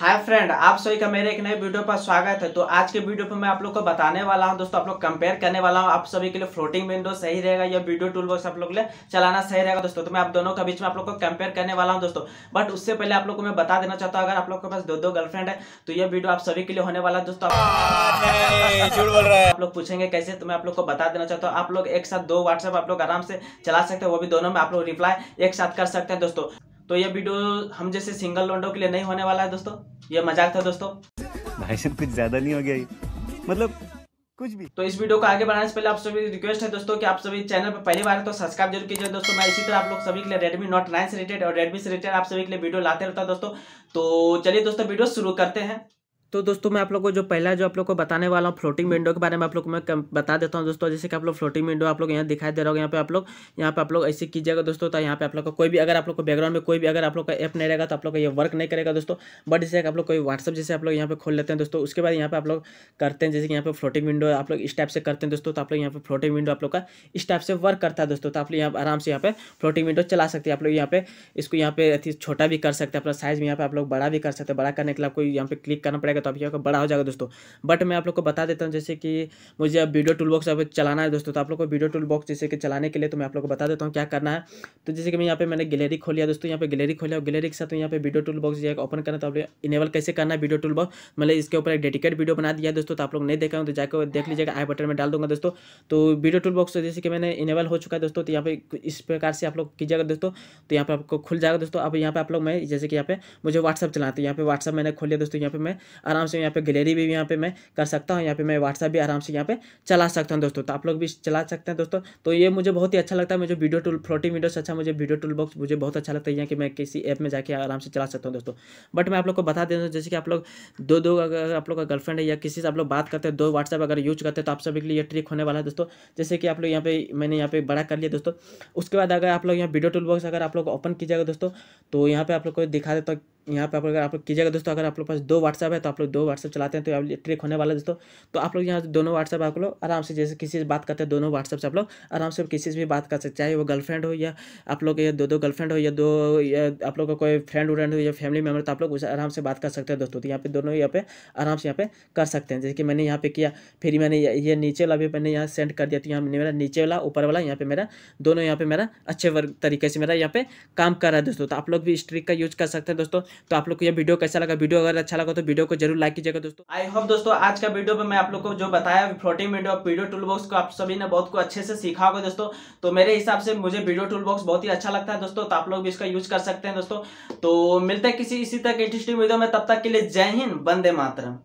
hi friend आप सभी का मेरे एक नए वीडियो पर स्वागत है तो आज के वीडियो पर मैं आप लोग को बताने वाला हूं दोस्तों आप लोग कंपेयर करने वाला हूं आप सभी के लिए फ्लोटिंग विंडो सही रहेगा या वीडियो टूल बॉक्स आप लोग लिए चलाना सही रहेगा दोस्तों तो मैं आप दोनों के बीच में आप लोग को कंपेयर करने वाला हूँ दोस्तों बट उससे पहले आप लोग को मैं बता देना चाहता हूँ अगर आप लोग के पास दो दो गर्लफ्रेंड है तो यह वीडियो आप सभी के लिए होने वाला है दोस्तों आप लोग पूछेंगे कैसे तो मैं आप लोग को बता देना चाहता हूँ आप लोग एक साथ दो व्हाट्सएप आप लोग आराम से चला सकते हैं वो भी दोनों में आप लोग रिप्लाई एक साथ कर सकते हैं दोस्तों तो ये वीडियो हम जैसे सिंगल लोडो के लिए नहीं होने वाला है दोस्तों ये मजाक था दोस्तों भाई सब कुछ ज्यादा नहीं हो गया मतलब कुछ भी तो इस वीडियो को आगे बढ़ाने से पहले आप सभी रिक्वेस्ट है दोस्तों कि आप सभी चैनल पर पहली बार तो सब्सक्राइब जरूर कीजिए दोस्तों मैं इसी तरह आप लोग सभी के लिए रेडमी नोट नाइन से रिलेटेड और रेडमी से रिलेटेड आप सभी के लिए वीडियो लाते रहता दोस्तों तो चलिए दोस्तों वीडियो शुरू करते हैं तो दोस्तों मैं आप लोग को जो पहला जो आप लोग को बताने वाला हूँ फ्लोटिंग विंडो के बारे में आप लोग को मैं बता देता हूँ दोस्तों जैसे कि आप लोग फ्लोटिंग विंडो आप लोग यहाँ दिखाई दे रहा होगा यहाँ पे आप लोग यहाँ पे आप लोग ऐसे कीजिएगा दोस्तों तो यहाँ पे आप लोग को कोई भी अगर आप लोग को बैकग्राउंड में कोई भी अगर आप लोग का ऐप नहीं रहेगा तो आप लोग का ये वर्क नहीं करेगा दोस्तों बट जैसे आप लोग कोई व्हाट्सअप जैसे आप लोग यहाँ पे खोल लेते हैं दोस्तों उसके बाद यहाँ पे आप लोग करते हैं जैसे कि यहाँ पे फ्लोटिंग विंडो आप लोग इस टाइप से करते हैं दोस्तों तो आप लोग यहाँ पे फ्लोटिंग विंडो आप लोग का इस टाइप से वर्क करता है दोस्तों तो आप लोग यहाँ आराम से यहाँ पे फ्लोटिंग विंडो चला सकते हैं आप लोग यहाँ पे इसको यहाँ पे छोटा भी कर सकते हैं अपना साइज में यहाँ पे आप लोग बड़ा भी कर सकते हैं बड़ा करने के लिए आपको यहाँ पे क्लिक करना पड़ेगा जाएगा तो आपकी आपका बड़ा हो जाएगा दोस्तों बट मैं आप लोग को बता देता हूँ जैसे कि मुझे अब वीडियो टूल बॉक्स अब चलाना है दोस्तों तो आप लोग को वीडियो टूल बॉक्स जैसे कि चलाने के लिए तो मैं आप लोग को बता देता हूँ क्या करना है तो जैसे कि मैं यहाँ पे मैंने गैलरी खोलिया दोस्तों यहाँ पे गैलरी खोलिया और गैलरी के साथ यहाँ पे वीडियो टूल बॉक्स जाएगा ओपन करना तो आप लोग इनेबल कैसे करना है वीडियो टूल बॉक्स मैंने इसके ऊपर एक डेडिकेट वीडियो बना दिया दोस्तों तो आप लोग नहीं देखा तो जाकर देख लीजिएगा आई बटन में डाल दूंगा दोस्तों तो वीडियो टूल बॉक्स जैसे कि मैंने इनेबल हो चुका है दोस्तों तो यहाँ पे इस प्रकार से आप लोग कीजिएगा दोस्तों तो यहाँ पे आपको खुल जाएगा दोस्तों अब यहाँ पे आप लोग मैं जैसे कि यहाँ पे मुझे व्हाट्सअप चलाते हैं यहाँ पे व्हाट्सअप मैंने खोलिया दोस्तों यहाँ पे मैं आराम से यहाँ पे गैलरी भी यहाँ पे मैं कर सकता हूँ यहाँ पे मैं व्हाट्सअप भी आराम से यहाँ पे चला सकता हूँ दोस्तों तो आप लोग भी चला सकते हैं दोस्तों तो ये मुझे बहुत ही अच्छा लगता है मुझे वीडियो टूल फ्लोटिंग वीडियो से अच्छा मुझे वीडियो टूल बॉक्स मुझे बहुत अच्छा लगता है यहाँ कि मैं किसी ऐप में जाकर आराम से चला सकता हूँ दोस्तों बट मैं आप लोग को बता देता हूँ जैसे कि आप लोग दो दो अगर आप लोग का गर्लफ्रेंड है या किसी से आप लोग बात करते हैं दो व्हाट्सअप अगर यूज करते हैं तो आप सभी के लिए ट्रिक होने वाला है दोस्तों जैसे कि आप लोग यहाँ पे मैंने यहाँ पे बड़ा कर लिया दोस्तों उसके बाद अगर आप लोग यहाँ वीडियो टूल बॉक्स अगर आप लोग ओपन कीजिएगा दोस्तों तो यहाँ पे आप लोग को दिखा देता हूँ यहाँ पर आप अगर आप लोग कीजिएगा दोस्तों अगर आप लोग पास दो व्हाट्सअप है तो आप लोग दो व्हाट्सअप चलाते हैं तो ट्रिक होने वाला है दोस्तों तो आप लोग यहाँ दोनों व्हाट्सअप आप लोग आराम से जैसे किसी से बात करते हैं दोनों व्हाट्सअप से आप लोग आराम से किसी से भी बात कर सकते चाहे वो गर्लफ्रेंड हो या आप लोग या दो दो गर्लफ्रेंड हो या दो या आप लोग का कोई फ्रेंड व्रेंड हो या फैमिली मेम्बर तो आप लोग उसे आराम से बात कर सकते हैं दोस्तों तो यहाँ पे दोनों यहाँ पे आराम से यहाँ पे कर सकते हैं जैसे कि मैंने यहाँ पे किया फिर मैंने ये नीचे वाला भी मैंने यहाँ सेंड कर दिया तो यहाँ मेरा नीचे वाला ऊपर वाला यहाँ पे मेरा दोनों यहाँ पे मेरा अच्छे तरीके से मेरा यहाँ पे काम कर रहा है दोस्तों तो आप लोग भी इस ट्रिक का यूज कर सकते हैं दोस्तों तो आप लोग को यह वीडियो कैसा लगा वीडियो अगर अच्छा लगा तो वीडियो को जरूर लाइक कीजिएगा दोस्तों आई होप दोस्तों आज का वीडियो में मैं आप लोग को जो बताया floating window video tool box को आप सभी ने बहुत को अच्छे से सीखा होगा दोस्तों तो मेरे हिसाब से मुझे वीडियो टूल बॉक्स बहुत ही अच्छा लगता है दोस्तों तो आप लोग भी इसका यूज कर सकते हैं दोस्तों तो मिलते हैं किसी इसी तक इंटरेस्टिंग वीडियो में तब तक के लिए जय हिंद बंदे मातरम